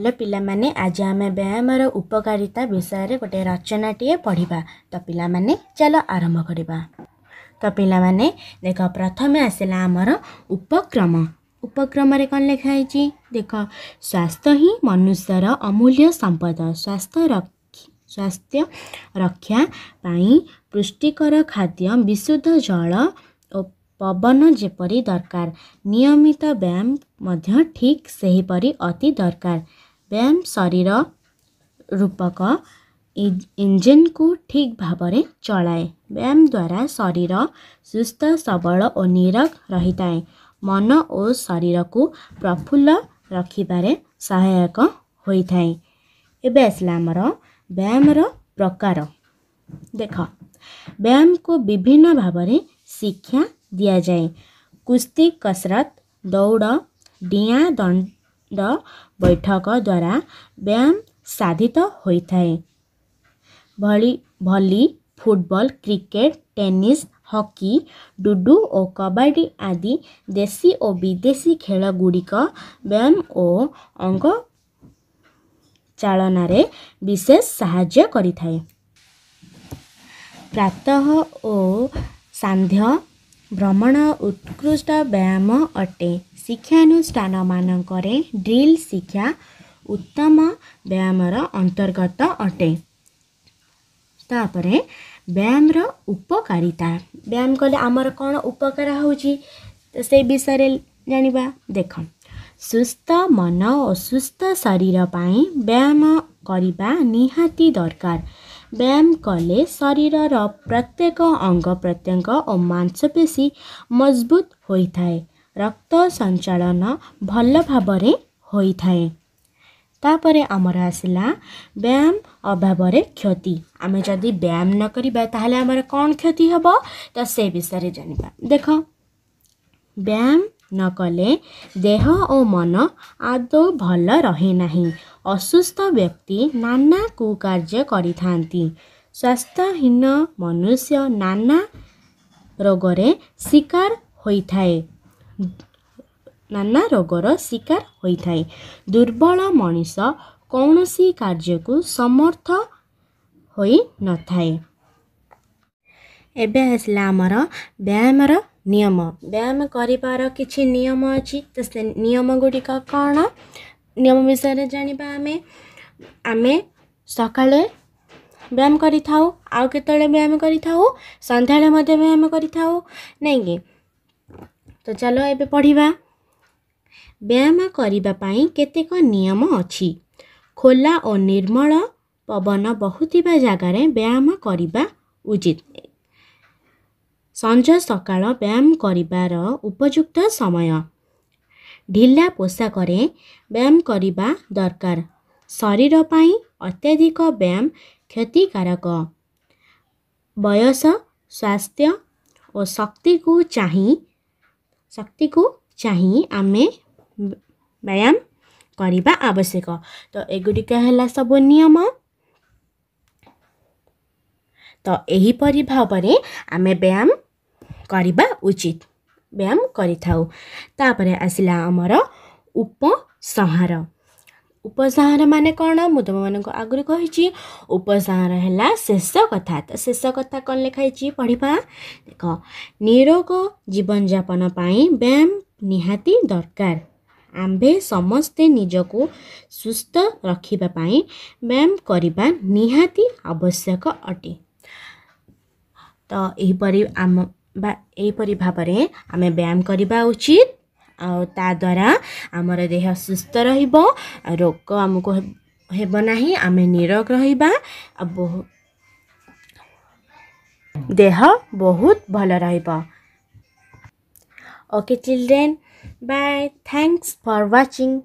hello ପିଲାମାନେ ଆଜି ଆମେ ବ୍ୟାୟାମର ଉପକାରିତା ବିଷୟରେ ଗୋଟେ ରଚନାଟିଏ ପଢ଼ିବା ତ ପିଲାମାନେ ଚାଲ ଆରମ୍ଭ କରିବା ତ ପିଲାମାନେ ଦେଖ ପ୍ରଥମେ ଆସିଲା ଆମର ଉପକ୍ରମ ଉପକ୍ରମରେ କ'ଣ ଲେଖା ହେଇଛି ଦେଖ ସ୍ୱାସ୍ଥ୍ୟ ହିଁ ମନୁଷ୍ୟର ଅମୂଲ୍ୟ ସମ୍ପଦ ସ୍ୱାସ୍ଥ୍ୟ ସ୍ୱାସ୍ଥ୍ୟ ରକ୍ଷା ପାଇଁ ପୁଷ୍ଟିକର ଖାଦ୍ୟ ବିଶୁଦ୍ଧ ଜଳ ଓ ପବନ ଯେପରି ଦରକାର ନିୟମିତ ବ୍ୟାୟାମ ମଧ୍ୟ ଠିକ୍ ସେହିପରି ଅତି ଦରକାର ବ୍ୟାୟାମ ଶରୀର ରୂପକ ଇଞ୍ଜିନ୍କୁ ଠିକ୍ ଭାବରେ ଚଳାଏ ବ୍ୟାୟାମ ଦ୍ୱାରା ଶରୀର ସୁସ୍ଥ ସବଳ ଓ ନିରୋଗ ରହିଥାଏ ମନ ଓ ଶରୀରକୁ ପ୍ରଫୁଲ୍ଲ ରଖିବାରେ ସହାୟକ ହୋଇଥାଏ ଏବେ ଆସିଲା ଆମର ବ୍ୟାୟାମର ପ୍ରକାର ଦେଖ ବ୍ୟାୟାମକୁ ବିଭିନ୍ନ ଭାବରେ ଶିକ୍ଷା ଦିଆଯାଏ କୁସ୍ତି କସରତ ଦୌଡ଼ ଡିଆଁ ଦ ବୈଠକ ଦ୍ୱାରା ବ୍ୟାୟାମ ସାଧିତ ହୋଇଥାଏ volley volley football cricket tennis hockey ଡୁଡ଼ୁ ଓ କବାଡ଼ି ଆଦି ଦେଶୀ ଓ ବିଦେଶୀ ଖେଳ ଗୁଡ଼ିକ ବ୍ୟାୟାମ ଓ ଅଙ୍ଗ ଚାଳନାରେ ବିଶେଷ ସାହାଯ୍ୟ କରିଥାଏ ପ୍ରାତଃ ଓ ସାନ୍ଧ୍ୟ ଭ୍ରମଣ ଉତ୍କୃଷ୍ଟ ବ୍ୟାୟାମ ଅଟେ ଶିକ୍ଷାନୁଷ୍ଠାନମାନଙ୍କରେ ଡ୍ରିଲ୍ ଶିକ୍ଷା ଉତ୍ତମ ବ୍ୟାୟାମର ଅନ୍ତର୍ଗତ ଅଟେ ତାପରେ ବ୍ୟାୟାମର ଉପକାରିତା ବ୍ୟାୟାମ କଲେ ଆମର କ'ଣ ଉପକାର ହେଉଛି ସେ ବିଷୟରେ ଜାଣିବା ଦେଖ ସୁସ୍ଥ ମନ ଓ ସୁସ୍ଥ ଶରୀର ପାଇଁ ବ୍ୟାୟାମ କରିବା ନିହାତି ଦରକାର ବ୍ୟାୟାମ କଲେ ଶରୀରର ପ୍ରତ୍ୟେକ ଅଙ୍ଗ ପ୍ରତ୍ୟଙ୍ଗ ଓ ମାଂସପେଶୀ ମଜବୁତ ହୋଇଥାଏ ରକ୍ତ ସଞ୍ଚାଳନ ଭଲ ଭାବରେ ହୋଇଥାଏ ତା'ପରେ ଆମର ଆସିଲା ବ୍ୟାୟାମ ଅଭାବରେ କ୍ଷତି ଆମେ ଯଦି ବ୍ୟାୟାମ ନ କରିବା ତାହେଲେ ଆମର କ'ଣ କ୍ଷତି ହେବ ତ ସେ ବିଷୟରେ ଜାଣିବା ଦେଖ ବ୍ୟାୟାମ ନକଲେ ଦେହ ଓ ମନ ଆଦୌ ଭଲ ରହେ ନାହିଁ ଅସୁସ୍ଥ ବ୍ୟକ୍ତି ନାନା କୁକାର୍ଯ୍ୟ କରିଥାନ୍ତି ସ୍ୱାସ୍ଥ୍ୟହୀନ ମନୁଷ୍ୟ ନାନା ରୋଗରେ ଶିକାର ହୋଇଥାଏ ନାନା ରୋଗର ଶିକାର ହୋଇଥାଏ ଦୁର୍ବଳ ମଣିଷ କୌଣସି କାର୍ଯ୍ୟକୁ ସମର୍ଥ ହୋଇନଥାଏ ଏବେ ଆସିଲା ଆମର ବ୍ୟାୟାମର ନିୟମ ବ୍ୟାୟାମ କରିବାର କିଛି ନିୟମ ଅଛି ତ ସେ ନିୟମ ଗୁଡ଼ିକ କ'ଣ ନିୟମ ବିଷୟରେ ଜାଣିବା ଆମେ ଆମେ ସକାଳେ ବ୍ୟାୟାମ କରିଥାଉ ଆଉ କେତେବେଳେ ବ୍ୟାୟାମ କରିଥାଉ ସନ୍ଧ୍ୟାବେଳେ ମଧ୍ୟ ବ୍ୟାୟାମ କରିଥାଉ ନାଇଁକି ତ ଚାଲ ଏବେ ପଢ଼ିବା ବ୍ୟାୟାମ କରିବା ପାଇଁ କେତେକ ନିୟମ ଅଛି ଖୋଲା ଓ ନିର୍ମଳ ପବନ ବହୁଥିବା ଜାଗାରେ ବ୍ୟାୟାମ କରିବା ଉଚିତ ସଞ୍ଜ ସକାଳ ବ୍ୟାୟାମ କରିବାର ଉପଯୁକ୍ତ ସମୟ ଢିଲା ପୋଷାକରେ ବ୍ୟାୟାମ କରିବା ଦରକାର ଶରୀର ପାଇଁ ଅତ୍ୟଧିକ ବ୍ୟାୟାମ କ୍ଷତିକାରକ ବୟସ ସ୍ୱାସ୍ଥ୍ୟ ଓ ଶକ୍ତିକୁ ଚାହିଁ ଶକ୍ତିକୁ ଚାହିଁ ଆମେ ବ୍ୟାୟାମ କରିବା ଆବଶ୍ୟକ ତ ଏଗୁଡ଼ିକ ହେଲା ସବୁ ନିୟମ ତ ଏହିପରି ଭାବରେ ଆମେ ବ୍ୟାୟାମ କରିବା ଉଚିତ ବ୍ୟାୟାମ କରିଥାଉ ତା'ପରେ ଆସିଲା ଆମର ଉପସଂହାର ଉପସଂହାର ମାନେ କ'ଣ ମୁଁ ତୁମମାନଙ୍କୁ ଆଗରୁ କହିଛି ଉପସଂହାର ହେଲା ଶେଷ କଥା ତ ଶେଷ କଥା କ'ଣ ଲେଖା ହେଇଛି ପଢ଼ିବା ଦେଖ ନିରୋଗ ଜୀବନଯାପନ ପାଇଁ ବ୍ୟାୟାମ ନିହାତି ଦରକାର ଆମ୍ଭେ ସମସ୍ତେ ନିଜକୁ ସୁସ୍ଥ ରଖିବା ପାଇଁ ବ୍ୟାୟାମ କରିବା ନିହାତି ଆବଶ୍ୟକ ଅଟେ ତ ଏହିପରି ଆମ ବା ଏହିପରି ଭାବରେ ଆମେ ବ୍ୟାୟାମ କରିବା ଉଚିତ ଆଉ ତାଦ୍ୱାରା ଆମର ଦେହ ସୁସ୍ଥ ରହିବ ରୋଗ ଆମକୁ ହେବ ନାହିଁ ଆମେ ନିରୋଗ ରହିବା ଆଉ ବହୁ ଦେହ ବହୁତ ଭଲ ରହିବ okay children bye thanks for watching